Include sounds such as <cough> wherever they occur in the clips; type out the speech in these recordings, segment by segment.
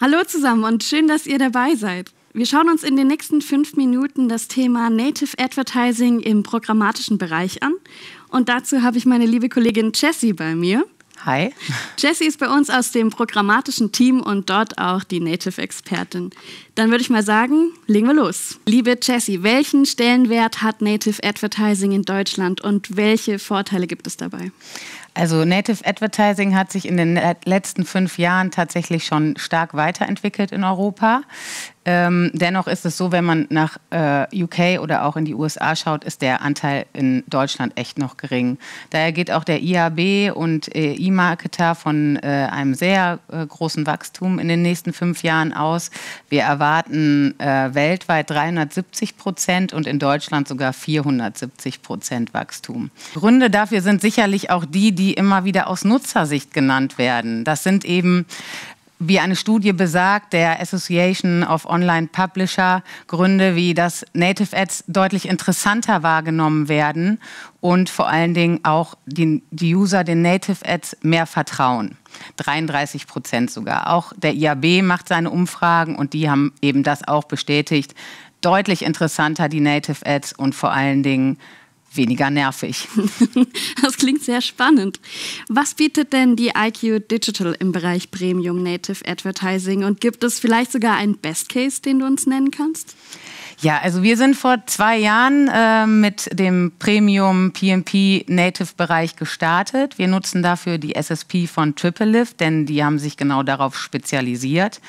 Hallo zusammen und schön, dass ihr dabei seid. Wir schauen uns in den nächsten fünf Minuten das Thema Native Advertising im programmatischen Bereich an. Und dazu habe ich meine liebe Kollegin Jessie bei mir. Hi. Jessie ist bei uns aus dem programmatischen Team und dort auch die Native-Expertin. Dann würde ich mal sagen, legen wir los. Liebe Jessie, welchen Stellenwert hat Native Advertising in Deutschland und welche Vorteile gibt es dabei? Also Native Advertising hat sich in den letzten fünf Jahren tatsächlich schon stark weiterentwickelt in Europa. Ähm, dennoch ist es so, wenn man nach äh, UK oder auch in die USA schaut, ist der Anteil in Deutschland echt noch gering. Daher geht auch der IAB und äh, E-Marketer von äh, einem sehr äh, großen Wachstum in den nächsten fünf Jahren aus. Wir erwarten äh, weltweit 370 Prozent und in Deutschland sogar 470 Prozent Wachstum. Gründe dafür sind sicherlich auch die, die die immer wieder aus Nutzersicht genannt werden. Das sind eben wie eine Studie besagt, der Association of Online Publisher Gründe, wie dass Native Ads deutlich interessanter wahrgenommen werden und vor allen Dingen auch die, die User den Native Ads mehr vertrauen. 33 Prozent sogar. Auch der IAB macht seine Umfragen und die haben eben das auch bestätigt. Deutlich interessanter die Native Ads und vor allen Dingen weniger nervig. <laughs> Das klingt sehr spannend. Was bietet denn die IQ Digital im Bereich Premium Native Advertising und gibt es vielleicht sogar einen Best Case, den du uns nennen kannst? Ja, also wir sind vor zwei Jahren äh, mit dem Premium PMP Native Bereich gestartet. Wir nutzen dafür die SSP von Triple Lift, denn die haben sich genau darauf spezialisiert.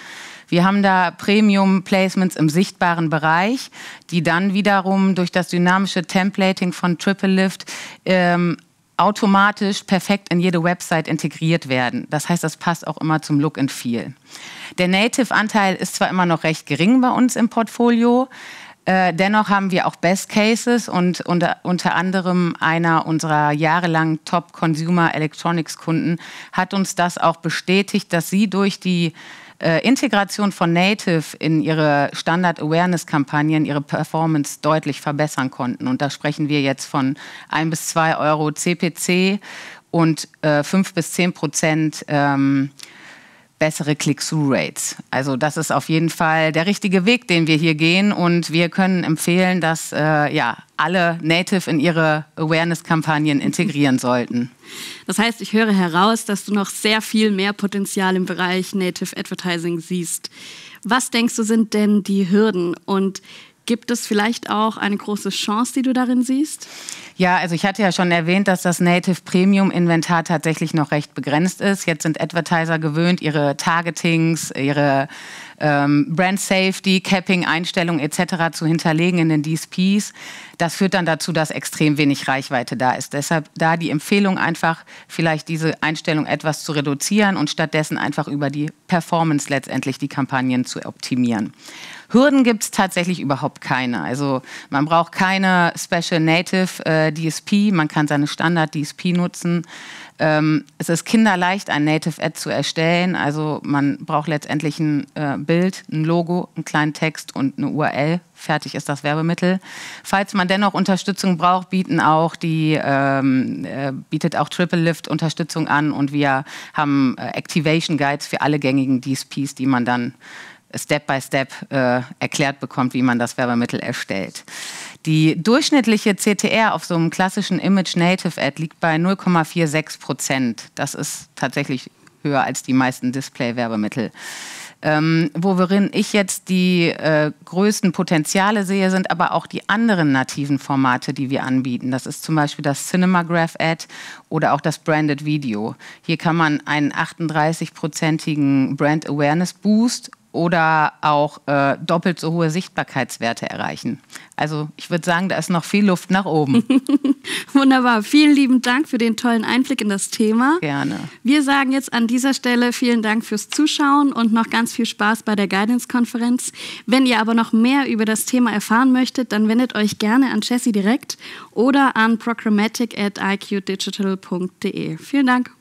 Wir haben da Premium-Placements im sichtbaren Bereich, die dann wiederum durch das dynamische Templating von Triple Lift ähm, automatisch perfekt in jede Website integriert werden. Das heißt, das passt auch immer zum Look and Feel. Der Native-Anteil ist zwar immer noch recht gering bei uns im Portfolio, äh, dennoch haben wir auch Best Cases und unter, unter anderem einer unserer jahrelangen Top Consumer Electronics Kunden hat uns das auch bestätigt, dass sie durch die äh, Integration von Native in ihre Standard-Awareness-Kampagnen ihre Performance deutlich verbessern konnten. Und da sprechen wir jetzt von 1 bis 2 Euro CPC und äh, 5 bis 10 Prozent ähm, bessere Click-Through-Rates. Also das ist auf jeden Fall der richtige Weg, den wir hier gehen. Und wir können empfehlen, dass äh, ja, alle Native in ihre Awareness-Kampagnen integrieren sollten. Das heißt, ich höre heraus, dass du noch sehr viel mehr Potenzial im Bereich Native Advertising siehst. Was denkst du sind denn die Hürden und Gibt es vielleicht auch eine große Chance, die du darin siehst? Ja, also ich hatte ja schon erwähnt, dass das Native Premium Inventar tatsächlich noch recht begrenzt ist. Jetzt sind Advertiser gewöhnt, ihre Targetings, ihre ähm, Brand Safety, Capping, Einstellungen etc. zu hinterlegen in den DSPs. Das führt dann dazu, dass extrem wenig Reichweite da ist. Deshalb da die Empfehlung einfach, vielleicht diese Einstellung etwas zu reduzieren und stattdessen einfach über die Performance letztendlich die Kampagnen zu optimieren. Hürden gibt es tatsächlich überhaupt keine. Also man braucht keine Special Native äh, äh, DSP, man kann seine Standard-DSP nutzen. Ähm, es ist kinderleicht, ein Native-Ad zu erstellen. Also man braucht letztendlich ein äh, Bild, ein Logo, einen kleinen Text und eine URL. Fertig ist das Werbemittel. Falls man dennoch Unterstützung braucht, bieten auch die, ähm, äh, bietet auch Triple Lift Unterstützung an und wir haben äh, Activation Guides für alle gängigen DSPs, die man dann Step by Step äh, erklärt bekommt, wie man das Werbemittel erstellt. Die durchschnittliche CTR auf so einem klassischen Image Native Ad liegt bei 0,46 Prozent. Das ist tatsächlich höher als die meisten Display-Werbemittel. Ähm, worin ich jetzt die äh, größten Potenziale sehe, sind aber auch die anderen nativen Formate, die wir anbieten. Das ist zum Beispiel das Cinemagraph Ad oder auch das Branded Video. Hier kann man einen 38-prozentigen Brand Awareness Boost oder auch äh, doppelt so hohe Sichtbarkeitswerte erreichen. Also ich würde sagen, da ist noch viel Luft nach oben. <laughs> Wunderbar. Vielen lieben Dank für den tollen Einblick in das Thema. Gerne. Wir sagen jetzt an dieser Stelle vielen Dank fürs Zuschauen und noch ganz viel Spaß bei der Guidance-Konferenz. Wenn ihr aber noch mehr über das Thema erfahren möchtet, dann wendet euch gerne an Chessie direkt oder an programmatic at iqdigital.de. Vielen Dank.